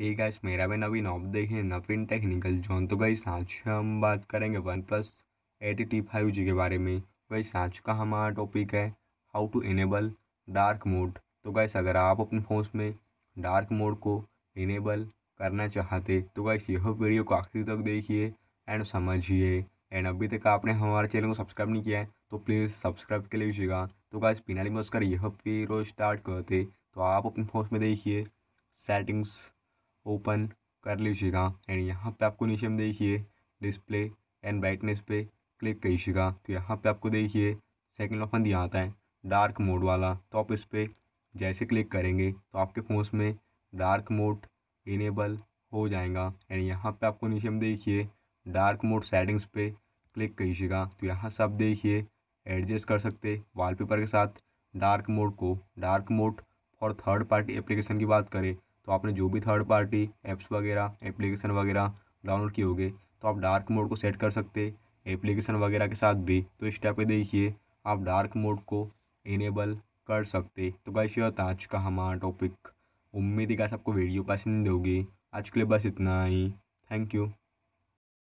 ये गाइस मेरा भी नवीन ऑफ देखिए नवीन टेक्निकल जोन तो गई आज हम बात करेंगे OnePlus eight T five G के बारे में गई आज का हमारा टॉपिक है how to enable dark mode तो गैस अगर आप अपने फोन में डार्क मोड को इनेबल करना चाहते तो गैस यह वीडियो को आखिर तक देखिए एंड समझिए एंड अभी तक आपने हमारे चैनल को सब्सक्राइब नहीं किया है तो प्लीज़ सब्सक्राइब कर लीजिएगा तो गैस पिनाली में उसका यह वीडियो स्टार्ट करते तो आप अपने फोन में देखिए सेटिंग्स ओपन कर लीजिएगा एंड यहाँ पे आपको नीचे में देखिए डिस्प्ले एंड ब्राइटनेस पे क्लिक कीजिएगा तो यहाँ पे आपको देखिए सेकंड ऑप्शन दिया आता है डार्क मोड वाला तो आप इस पर जैसे क्लिक करेंगे तो आपके फ़ोन में डार्क मोड इनेबल हो जाएगा एंड यहाँ पे आपको नीचे में देखिए डार्क मोड सेटिंग्स पे क्लिक कीजिएगा तो यहाँ से आप देखिए एडजस्ट कर सकते वॉलपेपर के साथ डार्क मोड को dark mode for third party application की बात करें तो आपने जो भी थर्ड पार्टी एप्स वगैरह एप्लीकेशन वगैरह डाउनलोड किए होंगे तो आप डार्क मोड को सेट कर सकते एप्लीकेशन वगैरह के साथ भी तो इस टाइप पर देखिए आप डार्क मोड को इनेबल कर सकते तो कैसे होता आज का हमारा टॉपिक उम्मीद है गाइस आपको वीडियो पसंद होगी आज के लिए बस इतना ही थैंक यू